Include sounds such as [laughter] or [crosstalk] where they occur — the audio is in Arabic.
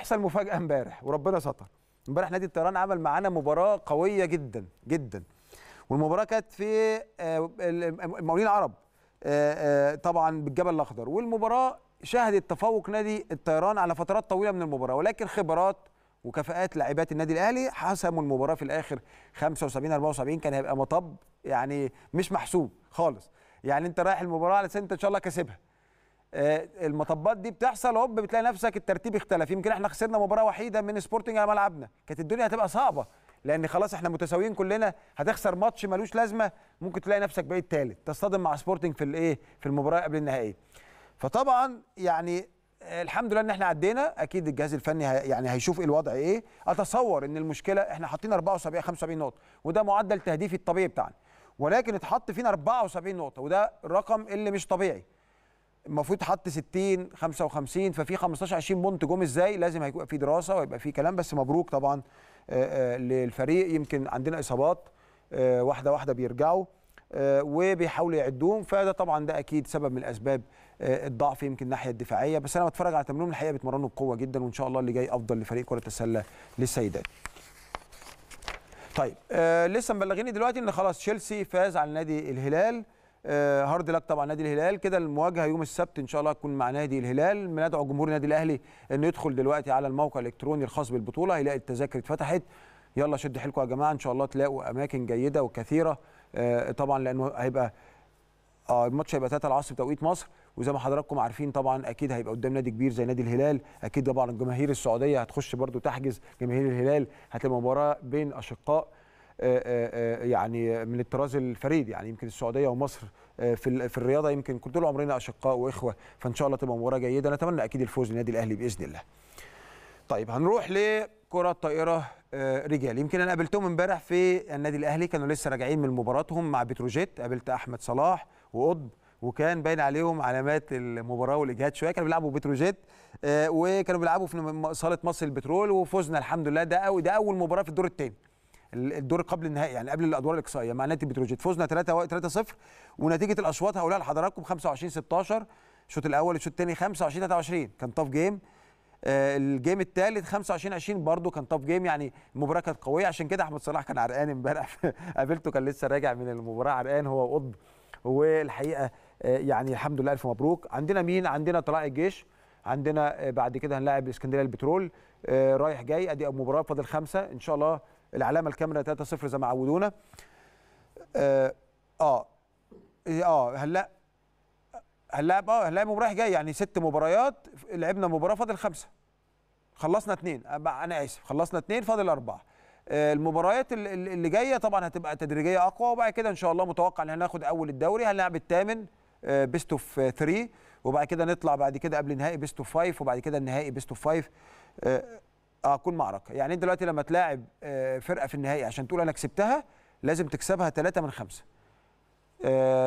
احسن مفاجاه امبارح وربنا ستر امبارح نادي الطيران عمل معانا مباراه قويه جدا جدا والمباراه كانت في آه، المقاولين العرب آه، آه، طبعا بالجبل الاخضر والمباراه شهدت تفوق نادي الطيران على فترات طويله من المباراه ولكن خبرات وكفاءات لاعبات النادي الاهلي حسموا المباراه في الاخر 75 74 كان هيبقى مطب يعني مش محسوب خالص يعني انت رايح المباراه على انت ان شاء الله كسبها آه، المطبات دي بتحصل هوب بتلاقي نفسك الترتيب اختلف يمكن احنا خسرنا مباراه وحيده من سبورتنج على ملعبنا كانت الدنيا هتبقى صعبه لان خلاص احنا متساويين كلنا هتخسر ماتش ملوش لازمه ممكن تلاقي نفسك بقيت ثالث تصطدم مع سبورتنج في الايه في المباراه قبل النهائيه فطبعا يعني آه، الحمد لله ان احنا عدينا اكيد الجهاز الفني يعني هيشوف الوضع ايه اتصور ان المشكله احنا حاطين 74 75 نقطه وده معدل تهديفي الطبيعي بتاعنا ولكن اتحط فينا 74 نقطه وده الرقم اللي مش طبيعي المفروض حط 60 55 ففي 15 20 بونت جم ازاي لازم هيبقى في دراسه ويبقى في كلام بس مبروك طبعا آه، آه، للفريق يمكن عندنا اصابات آه، واحده واحده بيرجعوا وبيحاولوا يعدوهم فده طبعا ده اكيد سبب من الاسباب الضعف يمكن الناحيه الدفاعيه بس انا بتفرج على تمرينهم الحقيقه بيتمرنوا بقوه جدا وان شاء الله اللي جاي افضل لفريق كره السله للسيدات طيب آه لسه مبلغيني دلوقتي ان خلاص تشيلسي فاز على نادي الهلال آه، هارد لك طبعا نادي الهلال كده المواجهه يوم السبت ان شاء الله تكون مع نادي الهلال بندعو جمهور النادي الاهلي انه يدخل دلوقتي على الموقع الالكتروني الخاص بالبطوله هيلاقي التذاكر اتفتحت يلا شد حيلكم يا جماعه ان شاء الله تلاقوا اماكن جيده وكثيره آه، طبعا لانه هيبقى اه الماتش هيبقى 3 العصر بتوقيت مصر وزي ما حضراتكم عارفين طبعا اكيد هيبقى قدام نادي كبير زي نادي الهلال اكيد طبعا الجماهير السعوديه هتخش برده تحجز جماهير الهلال هتبقى مباراه بين اشقاء آه، آه، آه، يعني من الطراز الفريد يعني يمكن السعوديه ومصر في في الرياضه يمكن كل طول عمرنا اشقاء واخوه فان شاء الله تبقى مباراه جيده نتمنى اكيد الفوز للنادي الاهلي باذن الله. طيب هنروح لكره الطائره رجال يمكن انا قابلتهم امبارح في النادي الاهلي كانوا لسه راجعين من مباراتهم مع بتروجيت قابلت احمد صلاح وقطب وكان باين عليهم علامات المباراه والاجهاد شويه كانوا بيلعبوا بتروجيت وكانوا بيلعبوا في صاله مصر البترول وفزنا الحمد لله ده أو ده اول مباراه في الدور الثاني الدور قبل النهائي يعني قبل الادوار الاقصائيه مع نادي بتروجيت فوزنا 3 3 0 ونتيجه الاشواط هقولها لحضراتكم 25 16 الشوط الاول الشوط الثاني 25 23 كان طف جيم آه الجيم الثالث 25 20 برضه كان طف جيم يعني المباراه كانت قويه عشان كده احمد صلاح كان عرقان امبارح [laughs] قابلته كان لسه راجع من المباراه عرقان هو وقطب والحقيقه آه يعني الحمد لله الف مبروك عندنا مين عندنا طلائع الجيش عندنا آه، بعد كده هنلاعب الاسكندريه البترول آه، رايح جاي ادي مباراه فاضل خمسه ان شاء الله العلامه الكاميرا 3 0 زي ما عودونا اه اه, إيه، آه هنلاعب هنلاعب اه هنلاعب مباراه جاي يعني ست مباريات لعبنا مباراه فاضل خمسه خلصنا اثنين انا اسف خلصنا اثنين فاضل اربعه آه، المباريات اللي جايه طبعا هتبقى تدريجيه اقوى وبعد كده ان شاء الله متوقع ان هناخد اول الدوري هنلعب الثامن بيست اوف 3 وبعد كده نطلع بعد كده قبل نهائي بيست اوف 5 وبعد كده النهائي بيست اوف 5 اكون معركه يعني انت دلوقتي لما تلاعب آه، فرقه في النهائي عشان تقول انا كسبتها لازم تكسبها 3 من 5